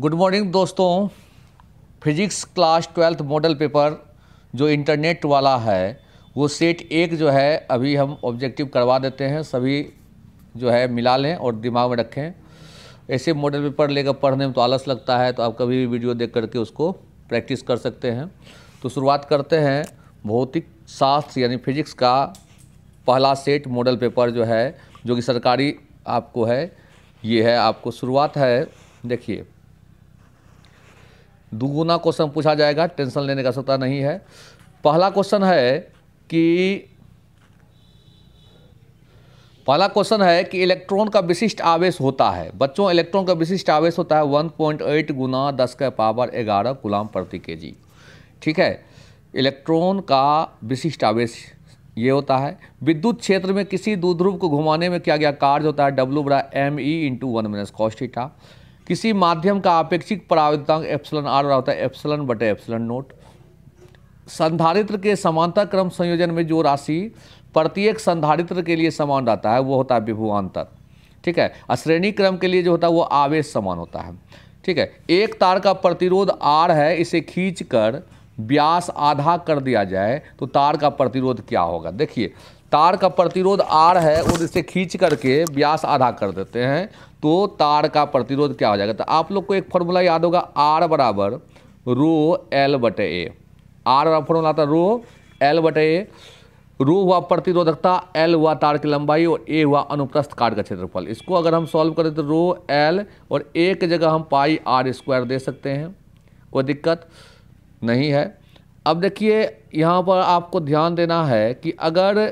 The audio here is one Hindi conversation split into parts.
गुड मॉर्निंग दोस्तों physics class twelfth model paper जो इंटरनेट वाला है वो सेट एक जो है अभी हम ऑब्जेक्टिव करवा देते हैं सभी जो है मिला लें और दिमाग में रखें ऐसे मॉडल पेपर लेकर पढ़ने में तो आलस लगता है तो आप कभी भी वीडियो देख करके उसको प्रैक्टिस कर सकते हैं तो शुरुआत करते हैं भौतिक शास्त्र यानी फिजिक्स का पहला सेट मॉडल पेपर जो है जो कि सरकारी आपको है ये है आपको शुरुआत है देखिए दुगुना क्वेश्चन पूछा जाएगा टेंशन लेने का सत्ता नहीं है पहला क्वेश्चन है कि पहला क्वेश्चन है कि इलेक्ट्रॉन का विशिष्ट आवेश होता है बच्चों इलेक्ट्रॉन का विशिष्ट आवेश होता है 1.8 पॉइंट एट गुना दस का पावर 11 गुलाम प्रति के जी ठीक है इलेक्ट्रॉन का विशिष्ट आवेश ये होता है विद्युत क्षेत्र में किसी दूध्रुव को घुमाने में किया गया कार्य होता है डब्ल्यू बड़ा M E into one minus cos theta किसी माध्यम का अपेक्षिक पराविद्यतांक एप्सलन आर होता है एप्सलन बटे एप्सलन नोट संधारित्र के समांतर क्रम संयोजन में जो राशि प्रत्येक संधारित्र के लिए समान रहता है वो होता है विभुआंतर ठीक है श्रेणी क्रम के लिए जो होता है वो आवेश समान होता है ठीक है एक तार का प्रतिरोध आर है इसे खींच कर व्यास आधा कर दिया जाए तो तार का प्रतिरोध क्या होगा देखिए तार का प्रतिरोध आर है और इसे खींच करके व्यास आधा कर देते हैं तो तार का प्रतिरोध क्या हो जाएगा तो आप लोग को एक फॉर्मूला याद होगा आर बराबर रो एल बटे ए आर वाला फॉर्मूला आता रो एल बटे ए रो हुआ प्रतिरोधकता एल हुआ तार की लंबाई और ए हुआ अनुप्रस्थ कार्ड का क्षेत्रफल इसको अगर हम सॉल्व करें तो रो एल और ए की जगह हम पाई आर स्क्वायर दे सकते हैं कोई दिक्कत नहीं है अब देखिए यहाँ पर आपको ध्यान देना है कि अगर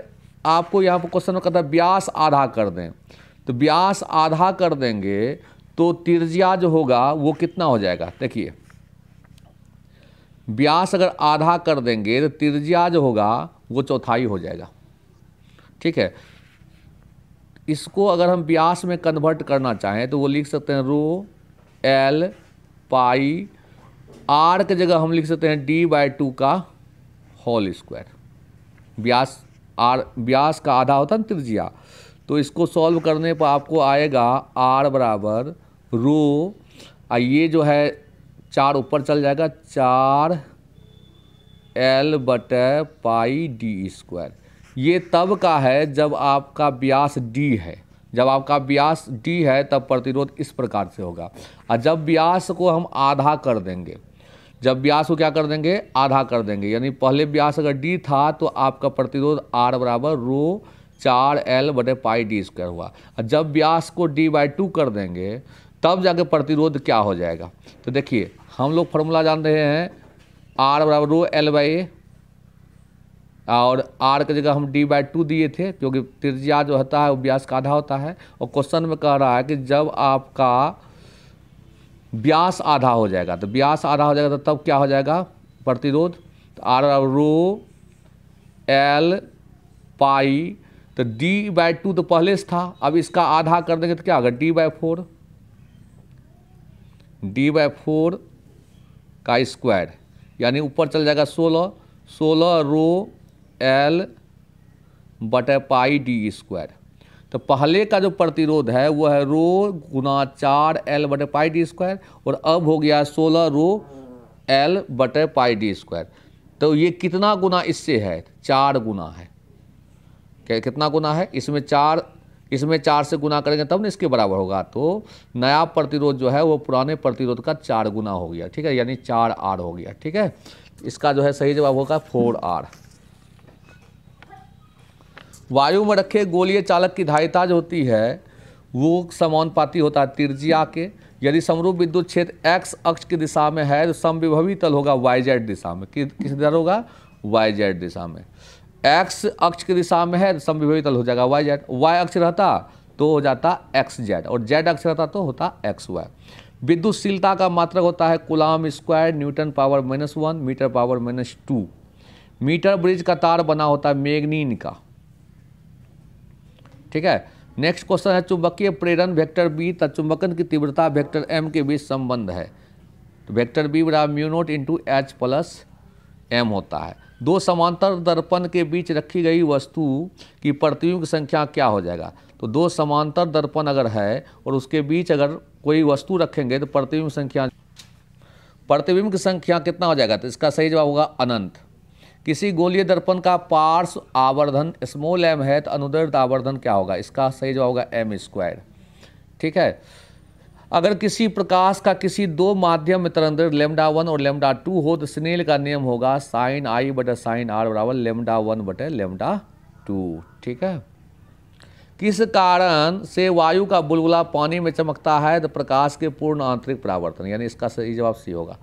आपको यहाँ पर क्वेश्चन कहता है व्यास आधा कर दें तो व्यास आधा कर देंगे तो तिरजिया जो होगा वो कितना हो जाएगा देखिए व्यास अगर आधा कर देंगे तो तिरजिया जो होगा वो चौथाई हो जाएगा ठीक है इसको अगर हम व्यास में कन्वर्ट करना चाहें तो वो लिख सकते हैं रो एल पाई आर के जगह हम लिख सकते हैं डी बाई टू का होल स्क्वायर व्यास आर व्यास का आधा होता है त्रिजिया तो इसको सॉल्व करने पर आपको आएगा आर बराबर रो ये जो है चार ऊपर चल जाएगा चार एल बट पाई डी स्क्वायर ये तब का है जब आपका व्यास डी है जब आपका ब्यास डी है तब प्रतिरोध इस प्रकार से होगा और जब व्यास को हम आधा कर देंगे जब व्यास को क्या कर देंगे आधा कर देंगे यानी पहले व्यास अगर डी था तो आपका प्रतिरोध आर बराबर रो चार एल बटे पाई डी स्क्वायर हुआ और जब व्यास को डी बाई टू कर देंगे तब जाके प्रतिरोध क्या हो जाएगा तो देखिए हम लोग फॉर्मूला जान रहे हैं आर बराबर रो एल बाई ए और आर की जगह हम डी बाई टू दिए थे क्योंकि त्रिज्या जो होता है वो व्यास का आधा होता है और क्वेश्चन में कह रहा है कि जब आपका व्यास आधा हो जाएगा तो व्यास आधा हो जाएगा तो तब क्या हो जाएगा प्रतिरोध तो आर रो एल पाई तो d बाय टू तो पहले से था अब इसका आधा कर देंगे तो क्या होगा d by four D by four का स्क्वायर यानी ऊपर चल जाएगा सोलह सोलह रो एल बटे पाई डी स्क्वायर तो पहले का जो प्रतिरोध है वो है रो गुना चार एल बटे पाई डी स्क्वायर और अब हो गया सोलह रो एल बटे पाई डी स्क्वायर तो ये कितना गुना इससे है चार गुना है कितना गुना है इसमें चार इसमें चार से गुना करेंगे तब ना इसके बराबर होगा तो नया प्रतिरोध जो है वो पुराने प्रतिरोध का चार गुना हो गया ठीक है यानी चार आर हो गया ठीक है इसका जो है सही जवाब होगा फोर आर वायु में रखे गोलीय चालक की धारिता जो होती है वो समानुपाती होता है तिरजिया के यदि समरूप विद्युत क्षेत्र एक्स अक्ष की दिशा में है तो समविभवी तल होगा वाई जेड दिशा में किस दर होगा वाई जेड दिशा में एक्स अक्ष की दिशा में है समविभवी तल हो जाएगा वाई जेड वाई अक्ष रहता तो हो जाता एक्स जेड और जेड अक्ष रहता तो होता एक्स वाई विद्युतशीलता का मात्रक होता है coulomb square newton power minus one metre power minus two metre bridge का तार बना होता है मेगनीन का ठीक है नेक्स्ट क्वेश्चन है चुंबकीय प्रेरण वेक्टर बी तथा चुंबकन की तीव्रता वेक्टर एम के बीच संबंध है तो वेक्टर बी बड़ा mu naught into H plus M होता है दो समांतर दर्पण के बीच रखी गई वस्तु की प्रतियों की संख्या क्या हो जाएगा तो दो समांतर दर्पण अगर है और उसके बीच अगर कोई वस्तु रखेंगे तो प्रतिबिंब संख्या प्रतिबिंब की संख्या कितना हो जाएगा तो इसका सही जवाब होगा अनंत किसी गोलीय दर्पण का पार्श्व आवर्धन स्मॉल एम है तो अनुदर्द आवर्धन क्या होगा इसका सही जवाब होगा एम स्क्वायर ठीक है अगर किसी प्रकाश का किसी दो माध्यम में तरंदर लेमडा वन और लेमडा टू हो तो स्नेल का नियम होगा साइन आई बटे साइन आर बराबर लेमडा वन बटे लेमडा टू ठीक है किस कारण से वायु का बुलबुला पानी में चमकता है तो प्रकाश के पूर्ण आंतरिक परावर्तन यानी इसका सही जवाब सी होगा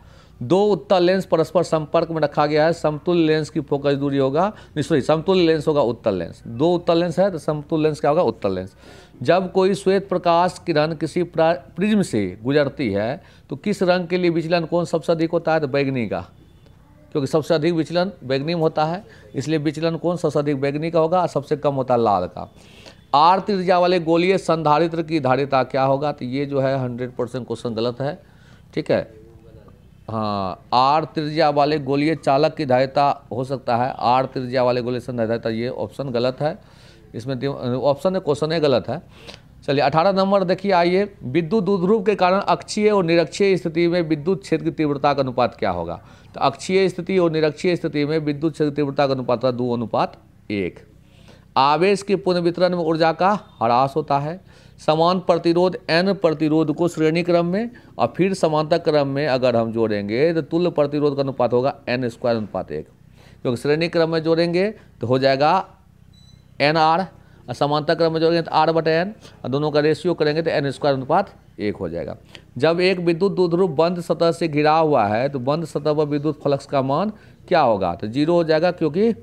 दो उत्तल लेंस परस्पर संपर्क में रखा गया है समतुल लेंस की फोकस दूरी होगा सॉरी समतुल लेंस होगा उत्तल लेंस दो उत्तल लेंस है तो समतुल लेंस क्या होगा उत्तल लेंस जब कोई श्वेत प्रकाश किरण किसी प्रिज्म से गुजरती है तो किस रंग के लिए विचलन कौन सबसे अधिक होता है तो बैगनी का क्योंकि सबसे अधिक विचलन बैगनी में होता है इसलिए विचलन कौन सबसे अधिक बैगनी का होगा और सबसे कम होता है लाल का आर त्रिज्या वाले गोलीय संधारित्र की धारिता क्या होगा तो ये जो है हंड्रेड परसेंट क्वेश्चन गलत है ठीक है हाँ आर त्रिज्या वाले गोलीय चालक की धायता हो सकता है आर त्रिज्या वाले गोलीय धायता ये ऑप्शन गलत है इसमें ऑप्शन है क्वेश्चन है गलत है चलिए अठारह नंबर देखिए आइए विद्युत उद्रूप के कारण अक्षीय और निरक्षीय स्थिति में विद्युत क्षेत्र की तीव्रता का अनुपात क्या होगा तो अक्षीय स्थिति और निरक्षीय स्थिति में विद्युत क्षेत्र की तीव्रता का अनुपात दो अनुपात एक आवेश के पुनर्वितरण में ऊर्जा का ह्रास होता है समान प्रतिरोध एन प्रतिरोध को श्रेणी क्रम में और फिर समानता क्रम में अगर हम जोड़ेंगे तो तुल्य प्रतिरोध का अनुपात होगा एन स्क्वायर अनुपात एक क्योंकि श्रेणी क्रम में जोड़ेंगे तो हो जाएगा एन आर और समानता क्रम में जोड़ेंगे तो आर बटे एन और दोनों का रेशियो करेंगे तो एन स्क्वायर अनुपात एक हो जाएगा जब एक विद्युत दुध्रुव बंद सतह से घिरा हुआ है तो बंद सतह पर विद्युत फ्लक्स का मान क्या होगा तो जीरो हो जाएगा क्योंकि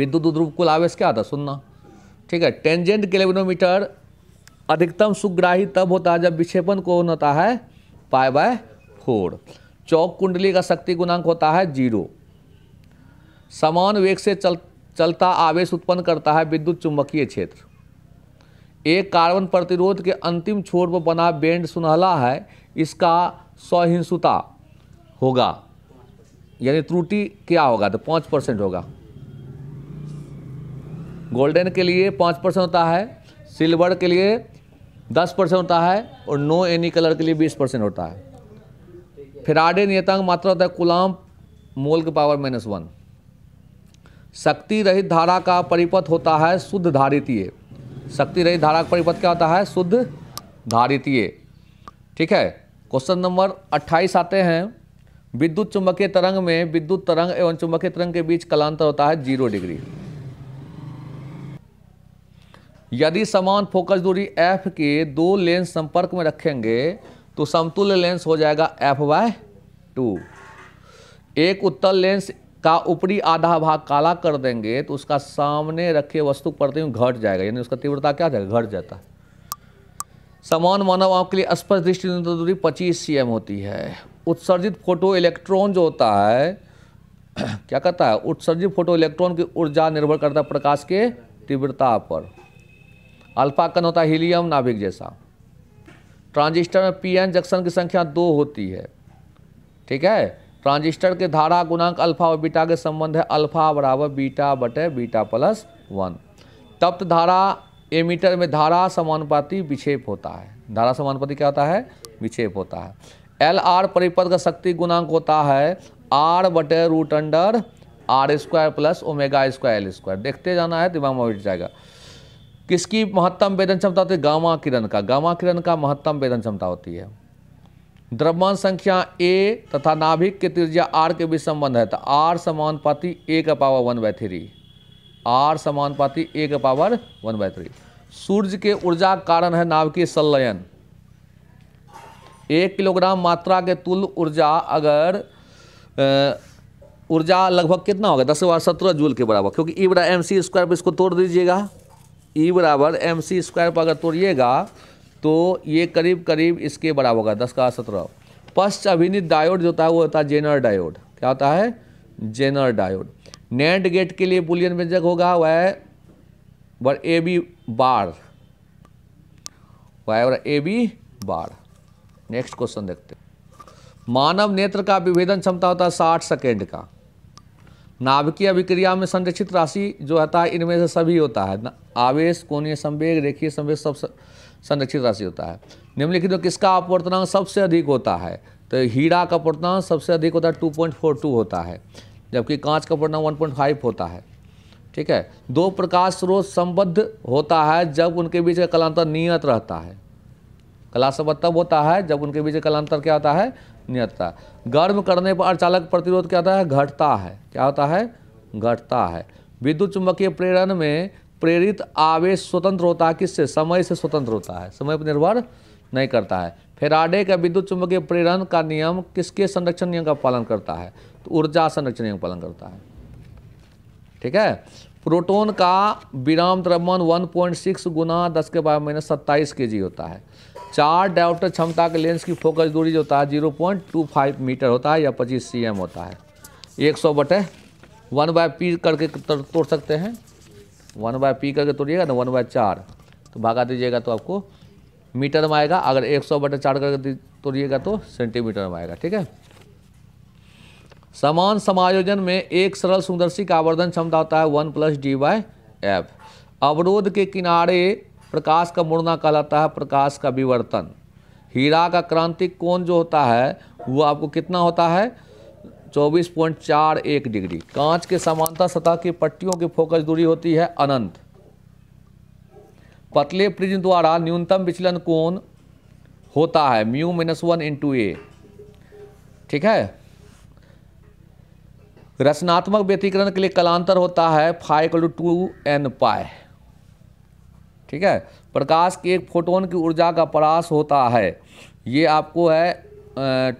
विद्युत दुध्रुव कुल आवेश क्या आता है सुनना ठीक है टेंजेंट केलेविनोमीटर अधिकतम सुग्राही तब होता है जब विक्षेपण कौन होता है पाए बाय फोर चौक कुंडली का शक्ति गुणांक होता है जीरो समान वेग से चल चलता आवेश उत्पन्न करता है विद्युत चुंबकीय क्षेत्र एक कार्बन प्रतिरोध के अंतिम छोर पर बना बेंड सुनहला है इसका सहिंसुता होगा यानी त्रुटि क्या होगा तो पाँच परसेंट होगा गोल्डन के लिए पाँच परसेंट होता है सिल्वर के लिए दस परसेंट होता है और नो एनी कलर के लिए बीस परसेंट होता है फिराडे नियतांक मात्रा होता है कुलाम मोल के पावर माइनस वन शक्ति रहित धारा का परिपथ होता है शुद्ध धारितीय शक्ति रहित धारा का परिपथ क्या होता है शुद्ध धारितीय ठीक है क्वेश्चन नंबर अट्ठाईस आते हैं विद्युत चुंबकीय तरंग में विद्युत तरंग एवं चुंबकीय तरंग के बीच कलांतर होता है जीरो डिग्री यदि समान फोकस दूरी एफ के दो लेंस संपर्क में रखेंगे तो समतुल्य लेंस हो जाएगा एफ बाय टू एक उत्तल लेंस का ऊपरी आधा भाग काला कर देंगे तो उसका सामने रखे वस्तु प्रतिबिंब घट जाएगा यानी उसका तीव्रता क्या जाएगा घट जाता है समान मानव आंख के लिए स्पष्ट दृष्टि दूरी सी एम होती है उत्सर्जित फोटो इलेक्ट्रॉन जो होता है क्या कहता है उत्सर्जित फोटो इलेक्ट्रॉन की ऊर्जा निर्भर करता है प्रकाश के तीव्रता पर अल्फा कन होता है हीलियम नाभिक जैसा ट्रांजिस्टर में पी एन जंक्शन की संख्या दो होती है ठीक है ट्रांजिस्टर के धारा गुणांक अल्फा और बीटा के संबंध है अल्फा बराबर बीटा बटे बीटा प्लस वन तप्त धारा एमीटर में धारा समानुपाति विक्षेप होता है धारा समानुपाति क्या होता है विक्षेप होता है एल आर परिपद का शक्ति गुणांक होता है आर बटे root under R square plus omega square L square देखते जाना है दिमाग में बैठ जाएगा किसकी महत्तम वेदन क्षमता होती है गामा किरण का गामा किरण का महत्तम वेदन क्षमता होती है द्रव्यमान संख्या ए तथा नाभिक के त्रिज्या आर के बीच संबंध है तो आर पाति ए का power one by three R पाति ए का पावर वन बाय थ्री सूर्य के ऊर्जा कारण है नाभिकीय संलयन एक किलोग्राम मात्रा के तुल ऊर्जा अगर ऊर्जा लगभग कितना होगा दस बार सत्रह जूल के बराबर क्योंकि ई बड़ा एम सी स्क्वायर इसको तोड़ दीजिएगा ई e बराबर एम सी स्क्वायर पर अगर तोड़िएगा तो ये करीब करीब इसके बराबर होगा दस का सत्रह पश्च अभिनित डायोड जो होता है वो होता है जेनर डायोड क्या होता है जेनर डायोड नेट गेट के लिए बुलियन व्यंजक होगा वह बर ए बी बार वह A B bar next question देखते मानव नेत्र का विभेदन क्षमता होता है साठ सेकेंड का नाभिकीय अभिक्रिया में संरक्षित राशि जो होता है इनमें से सभी होता है आवेश कोणीय संवेग रेखीय संवेग सब संरक्षित राशि होता है निम्नलिखित तो किसका अपवर्तनांक सबसे अधिक होता है तो हीरा का अपवर्तनांक सबसे अधिक होता है टू पॉइंट फोर टू होता है जबकि कांच का अपवर्तनांक वन पॉइंट फाइव होता है ठीक है दो प्रकाश स्रोत संबद्ध होता है जब उनके बीच का कलांतर नियत रहता है कला संबद्ध तब होता है जब उनके बीच का कलांतर क्या होता है नियतता गर्म करने पर चालक प्रतिरोध क्या होता है घटता है क्या होता है घटता है विद्युत चुंबकीय प्रेरण में प्रेरित आवेश स्वतंत्र होता है किससे समय से स्वतंत्र होता है समय पर निर्भर नहीं करता है फेराडे का विद्युत चुंबकीय प्रेरण का नियम किसके संरक्षण नियम का पालन करता है तो ऊर्जा संरक्षण नियम का पालन करता है ठीक है प्रोटोन का विराम द्रव्यमान 1.6 गुना 10 के बारह माइनस सत्ताईस के जी होता है चार डायोप्टर क्षमता के लेंस की फोकस दूरी जो होता है zero point two five metre होता है या पच्चीस सी एम होता है एक सौ बटे वन बाय पी करके तोड़ सकते हैं वन बाय पी करके तोड़िएगा ना तो वन बाय चार तो भागा दीजिएगा तो आपको मीटर में आएगा अगर एक सौ बटे चार करके तोड़िएगा तो सेंटीमीटर में आएगा ठीक है समान समायोजन में एक सरल सुंदरसी का आवर्धन क्षमता होता है one plus D by F अवरोध के किनारे प्रकाश का मुड़ना कहलाता है प्रकाश का विवर्तन हीरा का क्रांतिक कोण जो होता है वो आपको कितना होता है 24.41 डिग्री कांच के समांतर सतह की पट्टियों की फोकस दूरी होती है अनंत पतले प्रिज्म द्वारा न्यूनतम विचलन कोण होता है mu minus one into A ठीक है रचनात्मक व्यतीकरण के लिए कलांतर होता है फाइव टू एन पाए ठीक है प्रकाश के एक फोटोन की ऊर्जा का परास होता है ये आपको है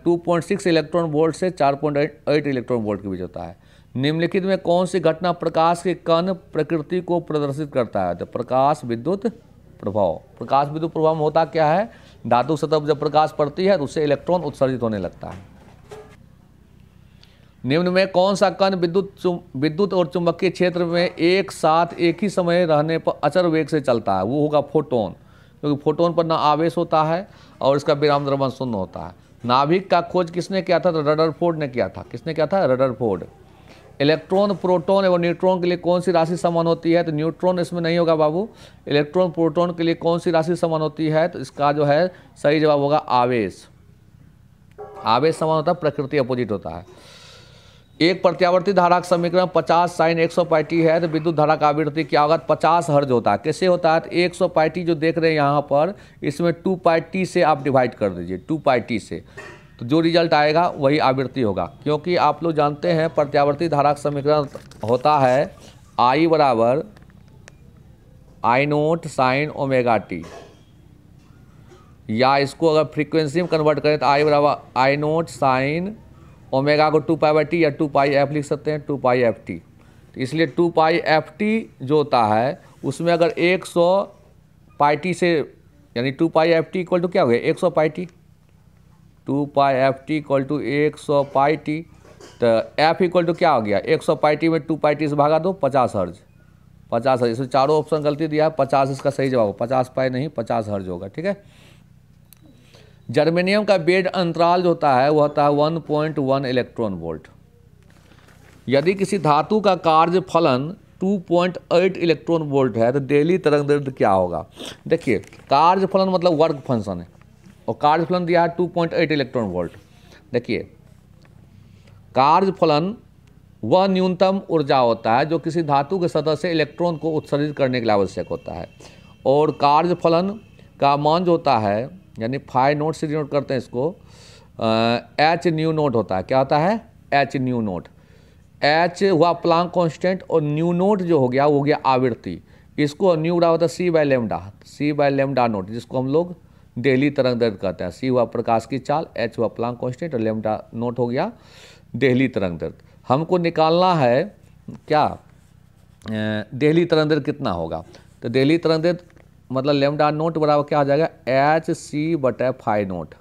two point six electron volt से चार पॉइंट एट इलेक्ट्रॉन वोल्ट के बीच होता है निम्नलिखित में कौन सी घटना प्रकाश के कण प्रकृति को प्रदर्शित करता है तो प्रकाश विद्युत प्रभाव प्रकाश विद्युत प्रभाव में होता क्या है धातु सतह जब प्रकाश पड़ती है तो उससे इलेक्ट्रॉन उत्सर्जित होने लगता है निम्न में कौन सा कण विद्युत विद्युत और चुंबकीय क्षेत्र में एक साथ एक ही समय रहने पर अचर वेग से चलता है वो होगा फोटोन क्योंकि फोटोन पर ना आवेश होता है और इसका विराम द्रवण शून्य होता है नाभिक का खोज किसने किया था तो रडरफोर्ड ने किया था किसने किया था रडरफोर्ड इलेक्ट्रॉन प्रोटॉन एवं न्यूट्रॉन के लिए कौन सी राशि समान होती है तो न्यूट्रॉन इसमें नहीं होगा बाबू इलेक्ट्रॉन प्रोटॉन के लिए कौन सी राशि समान होती है तो इसका जो है सही जवाब होगा आवेश आवेश समान होता है प्रकृति अपोजिट होता है एक प्रत्यावर्ती धारा का समीकरण 50 साइन 100 पाइटी है तो विद्युत धारा का आवृत्ति क्या होगा 50 हर्ज होता है कैसे होता है तो 100 पाइटी जो देख रहे हैं यहाँ पर इसमें टू पाइटी से आप डिवाइड कर दीजिए टू पाइटी से तो जो रिजल्ट आएगा वही आवृत्ति होगा क्योंकि आप लोग जानते हैं प्रत्यावर्ती धारा का समीकरण होता है आई बराबर I naught sine omega T या इसको अगर फ्रीक्वेंसी में कन्वर्ट करें तो आई बराबर आई नोट साइन ओमेगा को टू पाई बाई टी या टू पाई एफ लिख सकते हैं टू पाई एफ टी तो इसलिए टू पाई एफ टी जो होता है उसमें अगर एक सौ पाई टी से यानी two pi F T equal to क्या हो गया एक सौ pi T two pi F T equal to एक सौ पाई टी तो एफ इक्वल टू क्या हो गया एक सौ पाई टी में टू पाई टी से भागा दो पचास हर्ज पचास हर्ज इसमें चारों ऑप्शन गलती दिया है पचास इसका सही जवाब हो पचास पाई नहीं पचास हर्ज होगा ठीक है जर्मेनियम का बेड अंतराल जो होता है वह होता है one point one electron volt यदि किसी धातु का कार्य फलन 2.8 इलेक्ट्रॉन वोल्ट है तो डेली तरंग दर्द क्या होगा देखिए कार्य फलन मतलब वर्क फंक्शन है और कार्य फलन दिया है 2.8 इलेक्ट्रॉन वोल्ट देखिए कार्य फलन वह न्यूनतम ऊर्जा होता है जो किसी धातु के सतह से इलेक्ट्रॉन को उत्सर्जित करने के लिए आवश्यक होता है और कार्य फलन का मान जो होता है यानी फाइव नोट से डिनोट करते हैं इसको एच न्यू नोट होता है क्या होता है एच न्यू नोट एच हुआ प्लांग कांस्टेंट और न्यू नोट जो हो गया वो हो गया आवृत्ति इसको न्यू उड़ा होता है C by lambda C by lambda naught जिसको हम लोग डेली तरंग दर्द कहते हैं सी हुआ प्रकाश की चाल एच हुआ प्लांग कॉन्स्टेंट और लेमडा नोट हो गया डेली तरंग दर्द हमको निकालना है क्या डेली तरंग दर्द कितना होगा तो डेली तरंग दर्द मतलब लेमडा नोट बराबर क्या आ जाएगा एच सी बट फाइव नोट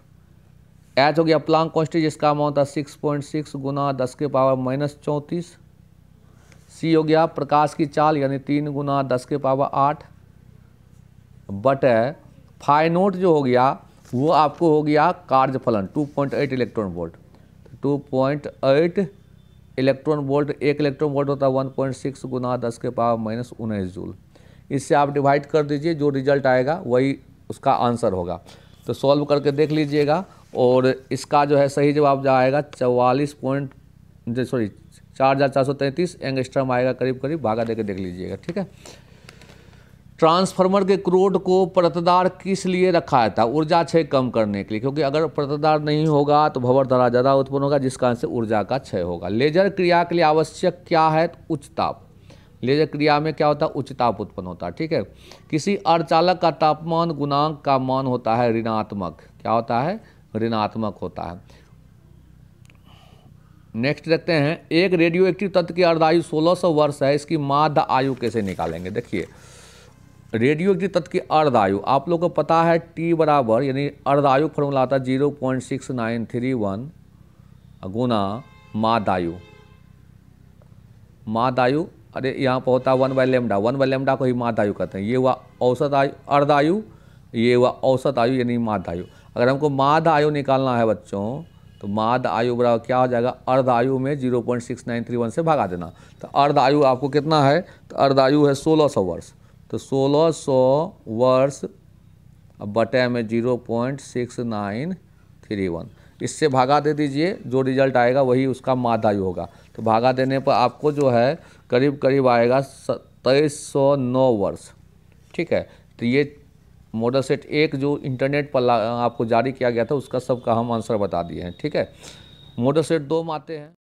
एच हो गया प्लांग कॉन्स्टेंट जिसका अमाउंट था सिक्स पॉइंट सिक्स गुना दस के पावर माइनस चौंतीस सी हो गया प्रकाश की चाल यानी तीन गुना दस के पावर आठ बट फाइव नोट जो हो गया वो आपको हो गया कार्य फलन two point eight electron volt two point eight electron volt एक इलेक्ट्रॉन वोल्ट होता है वन पॉइंट सिक्स गुना दस के पावर माइनस उन्नीस जूल इससे आप डिवाइड कर दीजिए जो रिजल्ट आएगा वही उसका आंसर होगा तो सॉल्व करके देख लीजिएगा और इसका जो है सही जवाब जो आएगा चवालीस पॉइंट सॉरी चार हज़ार चार सौ तैंतीस एंगस्ट्रम आएगा करीब करीब भागा देकर देख लीजिएगा ठीक है ट्रांसफार्मर के क्रोड को प्रतदार किस लिए रखा था ऊर्जा क्षय कम करने के लिए क्योंकि अगर प्रतदार नहीं होगा तो भवर धरा ज़्यादा उत्पन्न होगा जिस कारण से ऊर्जा का क्षय होगा लेजर क्रिया के लिए आवश्यक क्या है तो उच्च ताप लेजर क्रिया में क्या होता है उच्च ताप उत्पन्न होता है ठीक है किसी अर्चालक का तापमान गुणांक का मान होता है ऋणात्मक क्या होता है ऋणात्मक होता है नेक्स्ट देखते हैं एक रेडियो एक्टिव तत्व की अर्धायु 1600 वर्ष है इसकी माध्य आयु कैसे निकालेंगे देखिए रेडियो एक्टिव तत्व की अर्धायु आप लोग को पता है टी बराबर यानी अर्धायु फॉर्मूला आता है zero point six nine three one गुना आयु मादायु आयु अरे यहाँ पर होता है one by lambda one by lambda को ही माध आयु कहते हैं ये हुआ औसत आयु अर्धायु ये हुआ औसत आयु यानी माध आयु अगर हमको माध आयु निकालना है बच्चों तो माध आयु बराबर क्या हो जाएगा अर्ध आयु में zero point six nine three one से भागा देना तो अर्ध आयु आपको कितना है तो अर्ध आयु है सोलह सौ वर्ष तो सोलह सौ वर्ष बटे में zero point six nine three one इससे भागा दे दीजिए जो रिजल्ट आएगा वही उसका माध आयु होगा तो भागा देने पर आपको जो है करीब करीब आएगा तेईस सौ नौ वर्ष ठीक है तो ये मॉडल सेट एक जो इंटरनेट पर आपको जारी किया गया था उसका सबका हम आंसर बता दिए हैं ठीक है मॉडल सेट दो में आते हैं